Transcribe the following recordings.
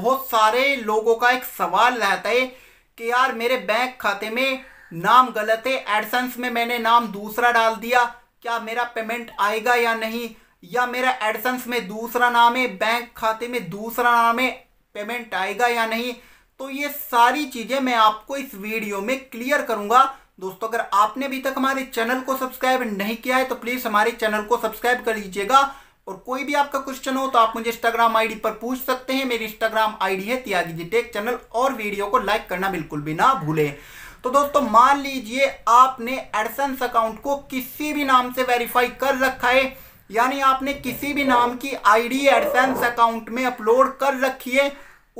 बहुत सारे लोगों का एक सवाल रहता है कि यार मेरे बैंक खाते में नाम गलत है एडसेंस में मैंने नाम दूसरा डाल दिया क्या मेरा पेमेंट आएगा या नहीं या मेरा एडसेंस में दूसरा नाम है बैंक खाते में दूसरा नाम है पेमेंट आएगा या नहीं तो ये सारी चीज़ें मैं आपको इस वीडियो में क्लियर करूंगा दोस्तों अगर आपने अभी तक हमारे चैनल को सब्सक्राइब नहीं किया है तो प्लीज़ हमारे चैनल को सब्सक्राइब कर लीजिएगा और कोई भी आपका क्वेश्चन हो तो आप मुझे इंस्टाग्राम आईडी पर पूछ सकते हैं मेरी इंस्टाग्राम आईडी है त्यागी जी टेक चैनल और वीडियो को लाइक करना बिल्कुल भी ना भूलें तो दोस्तों मान लीजिए आपने एडसेंस अकाउंट को किसी भी नाम से वेरीफाई कर रखा है यानी आपने किसी भी नाम की आईडी एडसेंस अकाउंट में अपलोड कर रखी है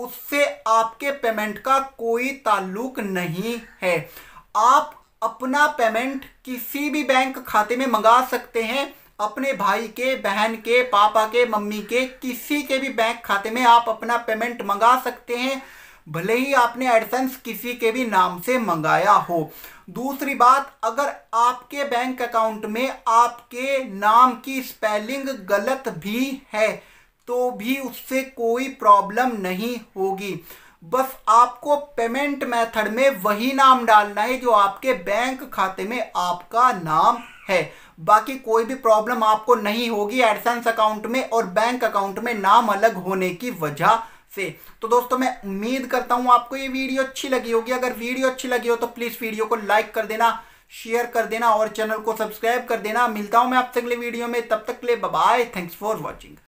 उससे आपके पेमेंट का कोई ताल्लुक नहीं है आप अपना पेमेंट किसी भी बैंक खाते में मंगा सकते हैं अपने भाई के बहन के पापा के मम्मी के किसी के भी बैंक खाते में आप अपना पेमेंट मंगा सकते हैं भले ही आपने एडसेंस किसी के भी नाम से मंगाया हो दूसरी बात अगर आपके बैंक अकाउंट में आपके नाम की स्पेलिंग गलत भी है तो भी उससे कोई प्रॉब्लम नहीं होगी बस आपको पेमेंट मेथड में वही नाम डालना है जो आपके बैंक खाते में आपका नाम है बाकी कोई भी प्रॉब्लम आपको नहीं होगी एडसेंस अकाउंट में और बैंक अकाउंट में नाम अलग होने की वजह से तो दोस्तों मैं उम्मीद करता हूं आपको ये वीडियो अच्छी लगी होगी अगर वीडियो अच्छी लगी हो तो प्लीज़ वीडियो को लाइक कर देना शेयर कर देना और चैनल को सब्सक्राइब कर देना मिलता हूँ मैं आपसे अगले वीडियो में तब तक ले बाय थैंक्स फॉर वॉचिंग